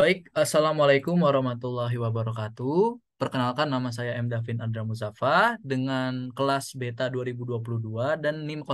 Baik, Assalamualaikum warahmatullahi wabarakatuh. Perkenalkan nama saya M. Davin Andra Muzafa dengan kelas beta 2022 dan NIM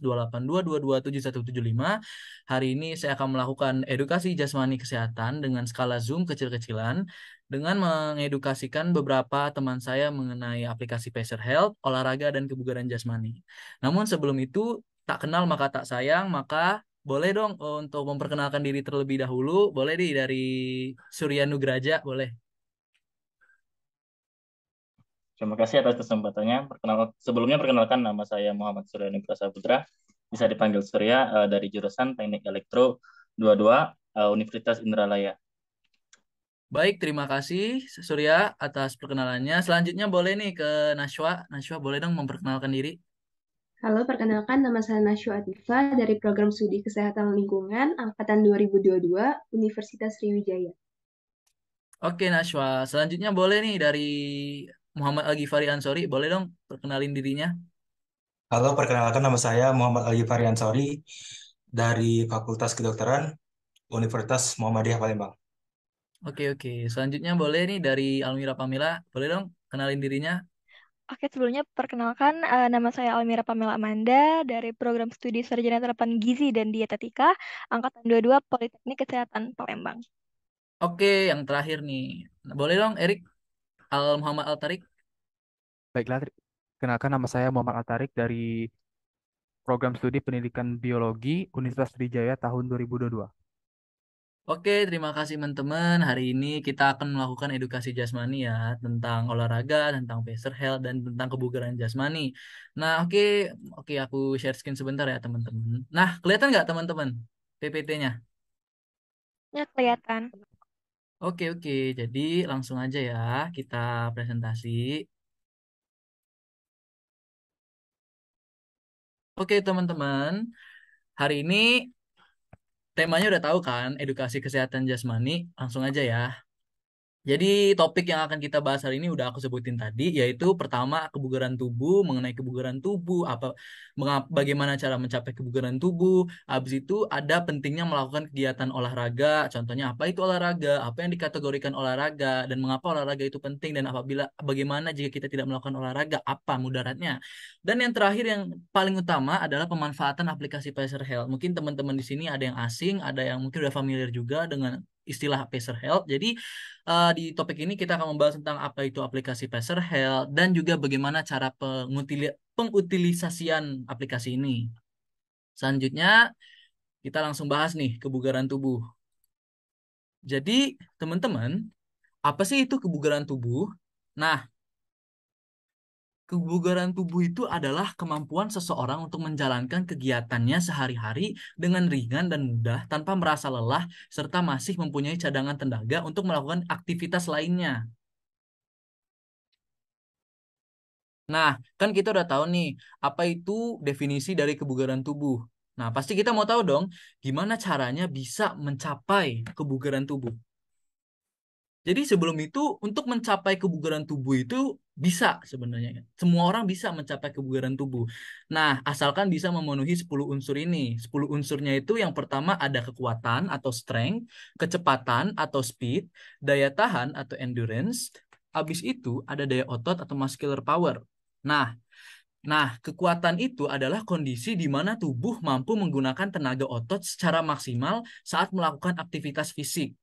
040112822271775. Hari ini saya akan melakukan edukasi jasmani kesehatan dengan skala Zoom kecil-kecilan dengan mengedukasikan beberapa teman saya mengenai aplikasi Pacer Health, olahraga, dan kebugaran jasmani. Namun sebelum itu, tak kenal maka tak sayang, maka boleh dong oh, untuk memperkenalkan diri terlebih dahulu. Boleh di dari Surya Nugraja, boleh. Terima kasih atas kesempatannya. Perkenal, sebelumnya perkenalkan nama saya Muhammad Surya Nugraja Putra Bisa dipanggil Surya eh, dari jurusan Teknik Elektro 22 uh, eh, Universitas Indralaya. Baik, terima kasih Surya atas perkenalannya. Selanjutnya boleh nih ke Nashwa. Nashwa boleh dong memperkenalkan diri. Halo, perkenalkan nama saya Nasyu Adifa dari Program Studi Kesehatan Lingkungan Angkatan 2022 Universitas Sriwijaya. Oke Nashwa, selanjutnya boleh nih dari Muhammad Al-Ghifari Ansori, boleh dong perkenalin dirinya? Halo, perkenalkan nama saya Muhammad Al-Ghifari Ansori dari Fakultas Kedokteran Universitas Muhammadiyah Palembang. Oke, oke. Selanjutnya boleh nih dari Almira Pamela, boleh dong kenalin dirinya? Oke, sebelumnya perkenalkan uh, nama saya Almira Pamela Amanda dari program studi Sarjana Terapan Gizi dan Dietetika angkatan 22 Politeknik Kesehatan Palembang. Oke, yang terakhir nih. Boleh dong Erik Al Muhammad Al Tarik. Baiklah, kenalkan nama saya Muhammad Al Tarik dari program studi Pendidikan Biologi Universitas Trijaya tahun 2022. Oke, terima kasih teman-teman. Hari ini kita akan melakukan edukasi jasmani ya tentang olahraga, tentang pacer Health dan tentang kebugaran jasmani. Nah, oke, oke aku share screen sebentar ya teman-teman. Nah, kelihatan nggak teman-teman PPT-nya? Ya kelihatan. Oke, oke. Jadi langsung aja ya kita presentasi. Oke, teman-teman. Hari ini temanya udah tahu kan edukasi kesehatan jasmani langsung aja ya jadi topik yang akan kita bahas hari ini udah aku sebutin tadi, yaitu pertama kebugaran tubuh, mengenai kebugaran tubuh, apa bagaimana cara mencapai kebugaran tubuh. Habis itu ada pentingnya melakukan kegiatan olahraga, contohnya apa itu olahraga, apa yang dikategorikan olahraga, dan mengapa olahraga itu penting, dan apabila bagaimana jika kita tidak melakukan olahraga, apa mudaratnya. Dan yang terakhir yang paling utama adalah pemanfaatan aplikasi Pacer Health. Mungkin teman-teman di sini ada yang asing, ada yang mungkin udah familiar juga dengan istilah Pacer Health. Jadi uh, di topik ini kita akan membahas tentang apa itu aplikasi Pacer Health dan juga bagaimana cara pengutilisasian aplikasi ini. Selanjutnya kita langsung bahas nih kebugaran tubuh. Jadi teman-teman, apa sih itu kebugaran tubuh? Nah, Kebugaran tubuh itu adalah kemampuan seseorang untuk menjalankan kegiatannya sehari-hari dengan ringan dan mudah tanpa merasa lelah serta masih mempunyai cadangan tenaga untuk melakukan aktivitas lainnya. Nah, kan kita udah tahu nih apa itu definisi dari kebugaran tubuh. Nah, pasti kita mau tahu dong gimana caranya bisa mencapai kebugaran tubuh. Jadi sebelum itu untuk mencapai kebugaran tubuh itu bisa sebenarnya Semua orang bisa mencapai kebugaran tubuh. Nah, asalkan bisa memenuhi 10 unsur ini. 10 unsurnya itu yang pertama ada kekuatan atau strength, kecepatan atau speed, daya tahan atau endurance, habis itu ada daya otot atau muscular power. Nah, Nah, kekuatan itu adalah kondisi di mana tubuh mampu menggunakan tenaga otot secara maksimal saat melakukan aktivitas fisik.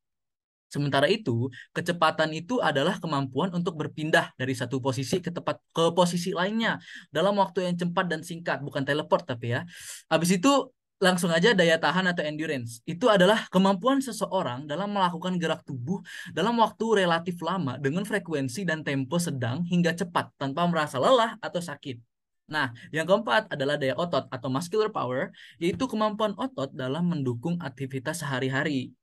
Sementara itu, kecepatan itu adalah kemampuan untuk berpindah dari satu posisi ke tempat ke posisi lainnya dalam waktu yang cepat dan singkat, bukan teleport tapi ya. Habis itu langsung aja daya tahan atau endurance. Itu adalah kemampuan seseorang dalam melakukan gerak tubuh dalam waktu relatif lama dengan frekuensi dan tempo sedang hingga cepat tanpa merasa lelah atau sakit. Nah, yang keempat adalah daya otot atau muscular power, yaitu kemampuan otot dalam mendukung aktivitas sehari-hari.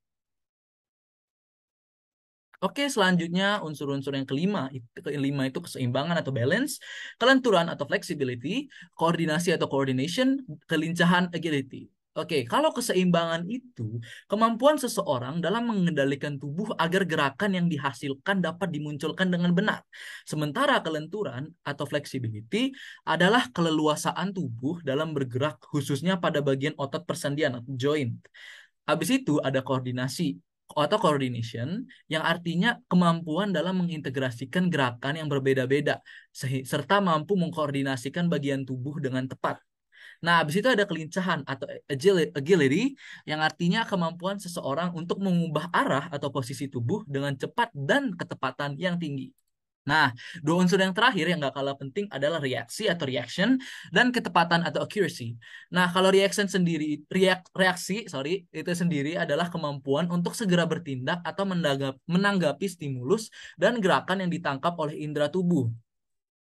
Oke, selanjutnya unsur-unsur yang kelima, kelima itu keseimbangan atau balance, kelenturan atau flexibility, koordinasi atau coordination, kelincahan agility. Oke, kalau keseimbangan itu kemampuan seseorang dalam mengendalikan tubuh agar gerakan yang dihasilkan dapat dimunculkan dengan benar. Sementara kelenturan atau flexibility adalah keleluasaan tubuh dalam bergerak khususnya pada bagian otot persendian atau joint. Habis itu ada koordinasi atau coordination yang artinya kemampuan dalam mengintegrasikan gerakan yang berbeda-beda serta mampu mengkoordinasikan bagian tubuh dengan tepat. Nah, habis itu ada kelincahan atau agility yang artinya kemampuan seseorang untuk mengubah arah atau posisi tubuh dengan cepat dan ketepatan yang tinggi. Nah, dua unsur yang terakhir yang gak kalah penting adalah reaksi atau reaction dan ketepatan atau accuracy. Nah, kalau reaction sendiri, reak, reaksi, sorry, itu sendiri adalah kemampuan untuk segera bertindak atau menanggap, menanggapi stimulus dan gerakan yang ditangkap oleh indera tubuh.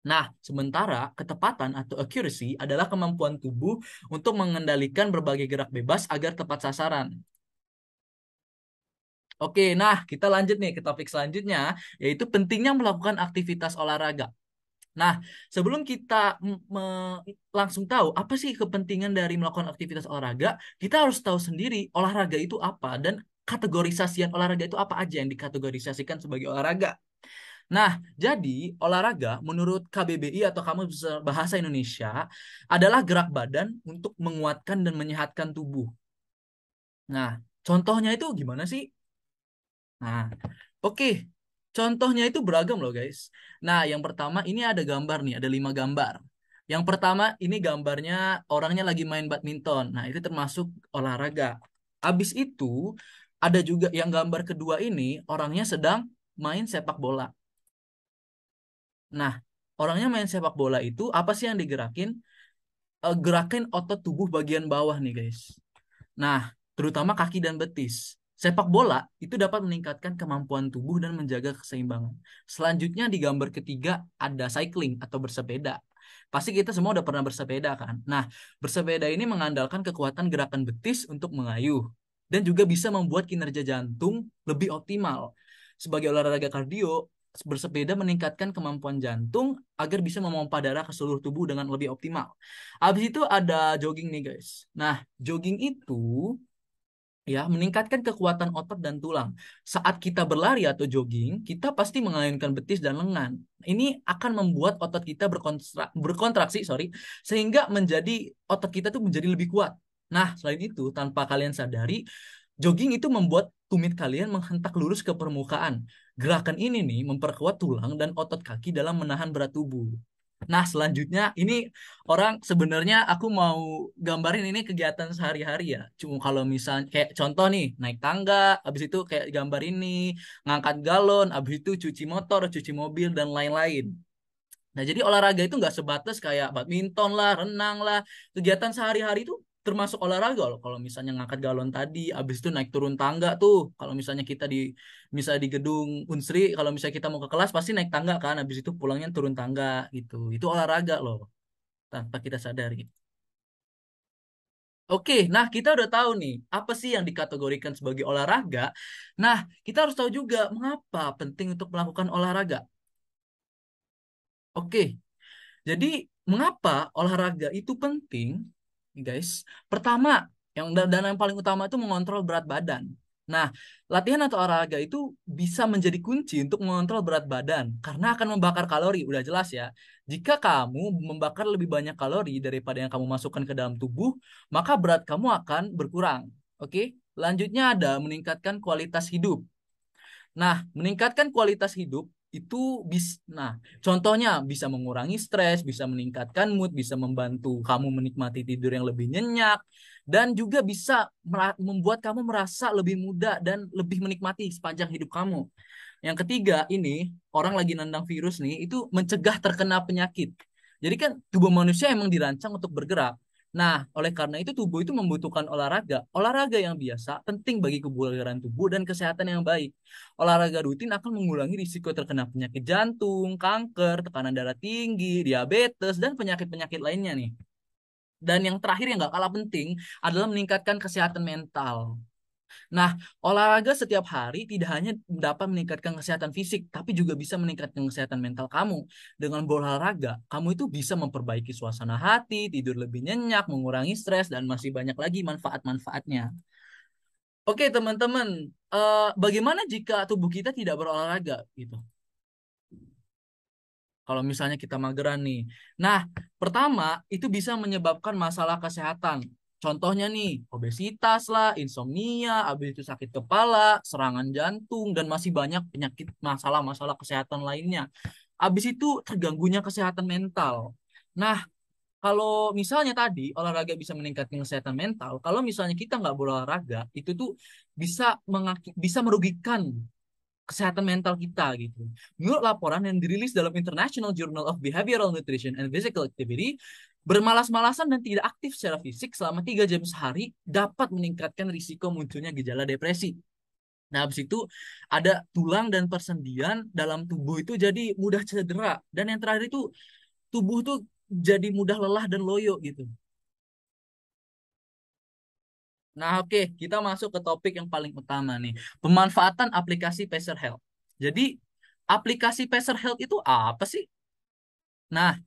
Nah, sementara ketepatan atau accuracy adalah kemampuan tubuh untuk mengendalikan berbagai gerak bebas agar tepat sasaran. Oke, nah kita lanjut nih ke topik selanjutnya, yaitu pentingnya melakukan aktivitas olahraga. Nah, sebelum kita langsung tahu apa sih kepentingan dari melakukan aktivitas olahraga, kita harus tahu sendiri olahraga itu apa dan kategorisasian olahraga itu apa aja yang dikategorisasikan sebagai olahraga. Nah, jadi olahraga menurut KBBI atau Kamus Bahasa Indonesia adalah gerak badan untuk menguatkan dan menyehatkan tubuh. Nah, contohnya itu gimana sih? Nah, oke. Okay. Contohnya itu beragam loh guys. Nah, yang pertama ini ada gambar nih, ada lima gambar. Yang pertama ini gambarnya orangnya lagi main badminton. Nah, itu termasuk olahraga. Habis itu ada juga yang gambar kedua ini orangnya sedang main sepak bola. Nah, orangnya main sepak bola itu apa sih yang digerakin? E, gerakin otot tubuh bagian bawah nih guys. Nah, terutama kaki dan betis. Sepak bola itu dapat meningkatkan kemampuan tubuh dan menjaga keseimbangan. Selanjutnya di gambar ketiga ada cycling atau bersepeda. Pasti kita semua udah pernah bersepeda kan? Nah, bersepeda ini mengandalkan kekuatan gerakan betis untuk mengayuh dan juga bisa membuat kinerja jantung lebih optimal. Sebagai olahraga kardio, bersepeda meningkatkan kemampuan jantung agar bisa memompa darah ke seluruh tubuh dengan lebih optimal. Habis itu ada jogging nih guys. Nah, jogging itu ya meningkatkan kekuatan otot dan tulang. Saat kita berlari atau jogging, kita pasti mengayunkan betis dan lengan. Ini akan membuat otot kita berkontraksi, sorry, sehingga menjadi otot kita tuh menjadi lebih kuat. Nah, selain itu, tanpa kalian sadari, jogging itu membuat tumit kalian menghentak lurus ke permukaan. Gerakan ini nih memperkuat tulang dan otot kaki dalam menahan berat tubuh. Nah, selanjutnya ini orang sebenarnya aku mau gambarin ini kegiatan sehari-hari ya. Cuma kalau misalnya kayak contoh nih, naik tangga, habis itu kayak gambar ini, ngangkat galon, habis itu cuci motor, cuci mobil dan lain-lain. Nah, jadi olahraga itu nggak sebatas kayak badminton lah, renang lah. Kegiatan sehari-hari itu termasuk olahraga loh kalau misalnya ngangkat galon tadi abis itu naik turun tangga tuh kalau misalnya kita di misalnya di gedung unsri kalau misalnya kita mau ke kelas pasti naik tangga kan abis itu pulangnya turun tangga gitu itu olahraga loh tanpa kita sadari Oke, nah kita udah tahu nih, apa sih yang dikategorikan sebagai olahraga? Nah, kita harus tahu juga mengapa penting untuk melakukan olahraga. Oke, jadi mengapa olahraga itu penting? guys. Pertama, yang dana yang paling utama itu mengontrol berat badan. Nah, latihan atau olahraga itu bisa menjadi kunci untuk mengontrol berat badan karena akan membakar kalori, udah jelas ya. Jika kamu membakar lebih banyak kalori daripada yang kamu masukkan ke dalam tubuh, maka berat kamu akan berkurang. Oke? Lanjutnya ada meningkatkan kualitas hidup. Nah, meningkatkan kualitas hidup itu bis nah contohnya bisa mengurangi stres bisa meningkatkan mood bisa membantu kamu menikmati tidur yang lebih nyenyak dan juga bisa membuat kamu merasa lebih muda dan lebih menikmati sepanjang hidup kamu yang ketiga ini orang lagi nendang virus nih itu mencegah terkena penyakit jadi kan tubuh manusia emang dirancang untuk bergerak Nah, oleh karena itu tubuh itu membutuhkan olahraga. Olahraga yang biasa penting bagi kebugaran tubuh dan kesehatan yang baik. Olahraga rutin akan mengurangi risiko terkena penyakit jantung, kanker, tekanan darah tinggi, diabetes, dan penyakit-penyakit lainnya nih. Dan yang terakhir yang gak kalah penting adalah meningkatkan kesehatan mental. Nah, olahraga setiap hari tidak hanya dapat meningkatkan kesehatan fisik, tapi juga bisa meningkatkan kesehatan mental kamu. Dengan berolahraga, kamu itu bisa memperbaiki suasana hati, tidur lebih nyenyak, mengurangi stres, dan masih banyak lagi manfaat-manfaatnya. Oke, teman-teman, uh, bagaimana jika tubuh kita tidak berolahraga gitu? kalau misalnya kita mageran nih. Nah, pertama itu bisa menyebabkan masalah kesehatan Contohnya nih, obesitas lah, insomnia, abis itu sakit kepala, serangan jantung, dan masih banyak penyakit masalah-masalah kesehatan lainnya. Abis itu terganggunya kesehatan mental. Nah, kalau misalnya tadi olahraga bisa meningkatkan kesehatan mental, kalau misalnya kita nggak berolahraga, itu tuh bisa mengaki- bisa merugikan kesehatan mental kita gitu. Menurut laporan yang dirilis dalam International Journal of Behavioral Nutrition and Physical Activity, Bermalas-malasan dan tidak aktif secara fisik selama 3 jam sehari dapat meningkatkan risiko munculnya gejala depresi. Nah, habis itu ada tulang dan persendian dalam tubuh itu jadi mudah cedera. Dan yang terakhir itu tubuh tuh jadi mudah lelah dan loyo gitu. Nah, oke, kita masuk ke topik yang paling utama nih, pemanfaatan aplikasi Pacer Health. Jadi, aplikasi Pacer Health itu apa sih? Nah,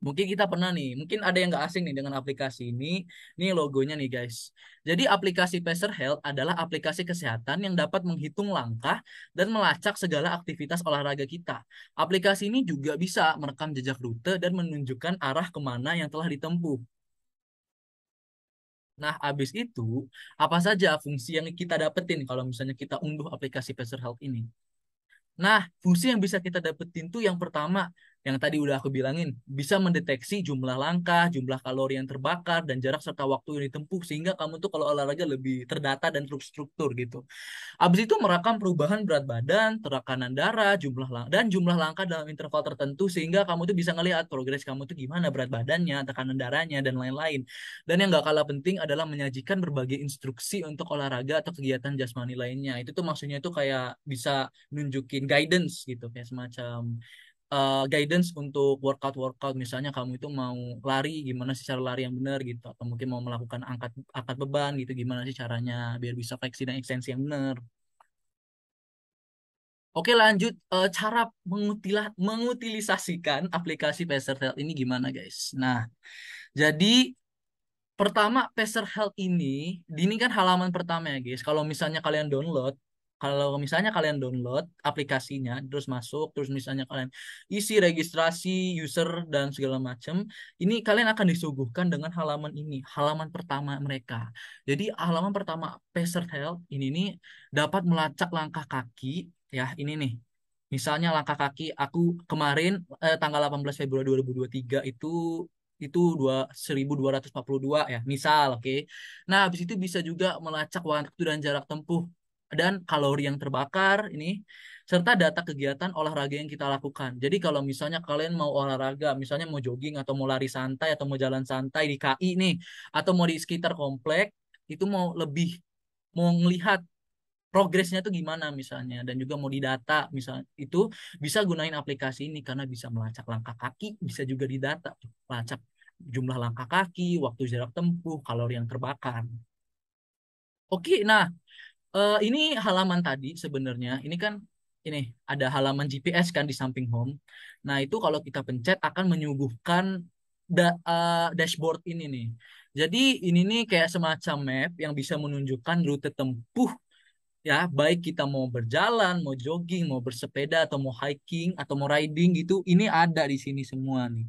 Mungkin kita pernah nih, mungkin ada yang nggak asing nih dengan aplikasi ini. Ini logonya nih guys. Jadi aplikasi Pacer Health adalah aplikasi kesehatan yang dapat menghitung langkah dan melacak segala aktivitas olahraga kita. Aplikasi ini juga bisa merekam jejak rute dan menunjukkan arah kemana yang telah ditempuh. Nah, abis itu, apa saja fungsi yang kita dapetin kalau misalnya kita unduh aplikasi Pacer Health ini? Nah, fungsi yang bisa kita dapetin tuh yang pertama, yang tadi udah aku bilangin bisa mendeteksi jumlah langkah, jumlah kalori yang terbakar dan jarak serta waktu yang ditempuh sehingga kamu tuh kalau olahraga lebih terdata dan terstruktur gitu. Abis itu merekam perubahan berat badan, terakanan darah, jumlah lang dan jumlah langkah dalam interval tertentu sehingga kamu tuh bisa ngelihat progres kamu tuh gimana berat badannya, tekanan darahnya dan lain-lain. Dan yang gak kalah penting adalah menyajikan berbagai instruksi untuk olahraga atau kegiatan jasmani lainnya. Itu tuh maksudnya tuh kayak bisa nunjukin guidance gitu kayak semacam uh, guidance untuk workout workout misalnya kamu itu mau lari gimana sih cara lari yang benar gitu atau mungkin mau melakukan angkat angkat beban gitu gimana sih caranya biar bisa fleksi dan ekstensi yang benar Oke lanjut eh, cara mengutilah, mengutilisasikan aplikasi Pacer Health ini gimana guys? Nah jadi pertama Pacer Health ini ini kan halaman pertama ya guys. Kalau misalnya kalian download kalau misalnya kalian download aplikasinya terus masuk terus misalnya kalian isi registrasi user dan segala macam ini kalian akan disuguhkan dengan halaman ini halaman pertama mereka jadi halaman pertama Pacer Health ini nih dapat melacak langkah kaki ya ini nih misalnya langkah kaki aku kemarin eh, tanggal 18 Februari 2023 itu itu 1242 ya misal oke okay? nah habis itu bisa juga melacak waktu dan jarak tempuh dan kalori yang terbakar ini serta data kegiatan olahraga yang kita lakukan. Jadi kalau misalnya kalian mau olahraga, misalnya mau jogging atau mau lari santai atau mau jalan santai di KI nih atau mau di sekitar komplek, itu mau lebih mau melihat progresnya tuh gimana misalnya dan juga mau didata misalnya itu bisa gunain aplikasi ini karena bisa melacak langkah kaki, bisa juga didata melacak jumlah langkah kaki, waktu jarak tempuh, kalori yang terbakar. Oke, nah uh, ini halaman tadi sebenarnya ini kan ini ada halaman GPS kan di samping home. Nah itu kalau kita pencet akan menyuguhkan da uh, dashboard ini nih. Jadi ini nih kayak semacam map yang bisa menunjukkan rute tempuh ya baik kita mau berjalan, mau jogging, mau bersepeda atau mau hiking atau mau riding gitu ini ada di sini semua nih.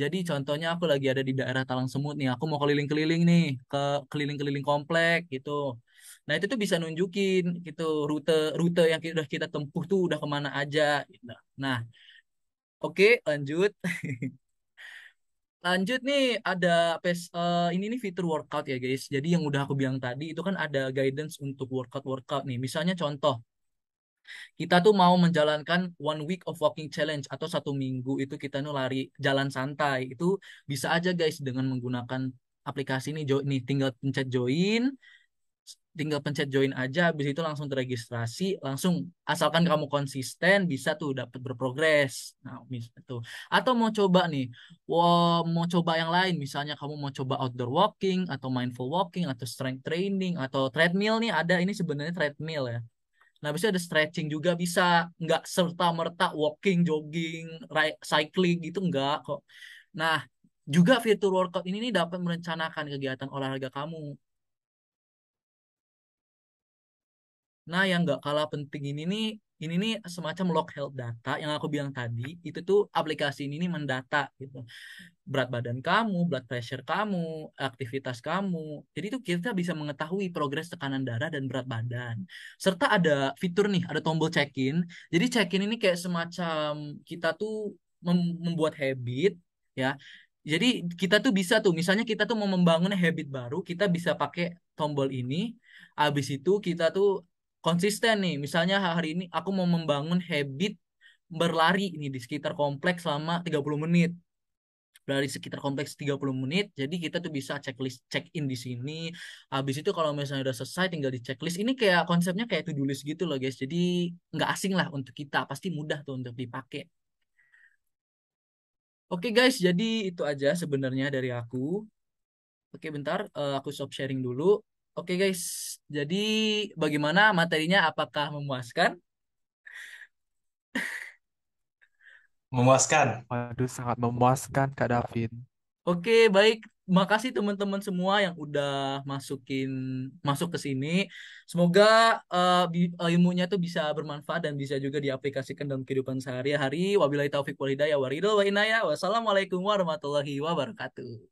Jadi contohnya aku lagi ada di daerah Talang Semut nih, aku mau keliling-keliling nih, ke keliling-keliling komplek gitu. Nah itu tuh bisa nunjukin gitu rute rute yang udah kita tempuh tuh udah kemana aja. Gitu. Nah, oke okay, lanjut. lanjut nih ada pes, uh, eh, ini nih fitur workout ya guys. Jadi yang udah aku bilang tadi itu kan ada guidance untuk workout workout nih. Misalnya contoh kita tuh mau menjalankan one week of walking challenge atau satu minggu itu kita nu lari jalan santai. Itu bisa aja guys dengan menggunakan aplikasi ini jo nih tinggal pencet join tinggal pencet join aja habis itu langsung terregistrasi langsung asalkan kamu konsisten bisa tuh dapat berprogres nah itu atau mau coba nih wow, mau coba yang lain misalnya kamu mau coba outdoor walking atau mindful walking atau strength training atau treadmill nih ada ini sebenarnya treadmill ya Nah, habis itu ada stretching juga bisa, nggak serta merta walking, jogging, cycling gitu nggak kok. Nah, juga fitur workout ini nih dapat merencanakan kegiatan olahraga kamu Nah, yang nggak kalah penting ini nih, ini nih semacam log health data yang aku bilang tadi, itu tuh aplikasi ini nih mendata gitu. Berat badan kamu, blood pressure kamu, aktivitas kamu. Jadi itu kita bisa mengetahui progres tekanan darah dan berat badan. Serta ada fitur nih, ada tombol check-in. Jadi check-in ini kayak semacam kita tuh mem membuat habit ya. Jadi kita tuh bisa tuh, misalnya kita tuh mau membangun habit baru, kita bisa pakai tombol ini. Abis itu kita tuh konsisten nih misalnya hari ini aku mau membangun habit berlari ini di sekitar kompleks selama 30 menit berlari sekitar kompleks 30 menit jadi kita tuh bisa checklist check in di sini habis itu kalau misalnya udah selesai tinggal di checklist ini kayak konsepnya kayak to do list gitu loh guys jadi nggak asing lah untuk kita pasti mudah tuh untuk dipakai Oke okay guys, jadi itu aja sebenarnya dari aku. Oke, okay, bentar, uh, aku stop sharing dulu. Oke guys, jadi bagaimana materinya? Apakah memuaskan? Memuaskan. Waduh, sangat memuaskan Kak Davin. Oke, baik. Makasih teman-teman semua yang udah masukin masuk ke sini. Semoga uh, ilmunya tuh bisa bermanfaat dan bisa juga diaplikasikan dalam kehidupan sehari-hari. Wabillahi taufik wal hidayah wa ridho wa inayah. Wassalamualaikum warahmatullahi wabarakatuh.